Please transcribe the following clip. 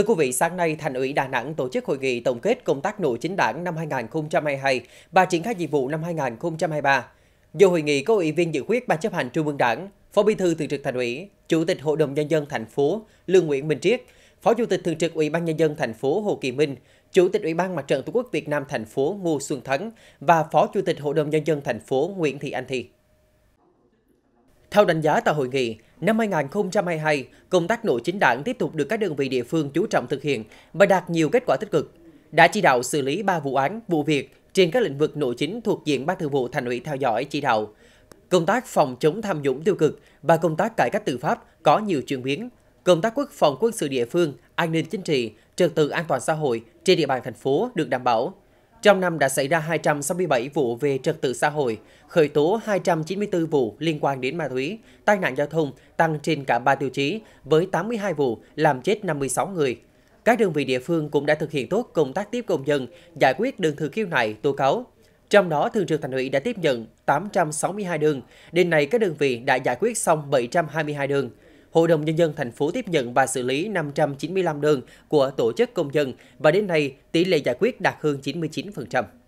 Thưa quý vị, sáng nay, Thành ủy Đà Nẵng tổ chức hội nghị tổng kết công tác nội chính đảng năm 2022 và triển khai nhiệm vụ năm 2023. Dự hội nghị có ủy viên dự khuyết Ban chấp hành Trung ương Đảng, Phó Bí thư Thường trực Thành ủy, Chủ tịch Hội đồng Nhân dân thành phố Lương Nguyễn Minh Triết, Phó Chủ tịch Thường trực Ủy ban Nhân dân thành phố Hồ Kỳ Minh, Chủ tịch Ủy ban Mặt trận Tổ quốc Việt Nam thành phố Ngô Xuân Thắng và Phó Chủ tịch Hội đồng Nhân dân thành phố Nguyễn Thị Anh Thi. Theo đánh giá tại hội nghị, năm 2022, công tác nội chính đảng tiếp tục được các đơn vị địa phương chú trọng thực hiện và đạt nhiều kết quả tích cực. Đã chỉ đạo xử lý 3 vụ án, vụ việc trên các lĩnh vực nội chính thuộc diện Ban Thường vụ Thành ủy theo dõi chỉ đạo. Công tác phòng chống tham nhũng tiêu cực và công tác cải cách tư pháp có nhiều chuyển biến. Công tác quốc phòng quân sự địa phương, an ninh chính trị, trật tự an toàn xã hội trên địa bàn thành phố được đảm bảo. Trong năm đã xảy ra 267 vụ về trật tự xã hội, khởi tố 294 vụ liên quan đến ma túy, tai nạn giao thông tăng trên cả 3 tiêu chí với 82 vụ làm chết 56 người. Các đơn vị địa phương cũng đã thực hiện tốt công tác tiếp công dân, giải quyết đơn thư khiếu nại, tố cáo. Trong đó, Thường trực Thành ủy đã tiếp nhận 862 đơn. Đến nay, các đơn vị đã giải quyết xong 722 đơn. Hội đồng Nhân dân thành phố tiếp nhận và xử lý 595 đơn của tổ chức công dân và đến nay tỷ lệ giải quyết đạt hơn 99%.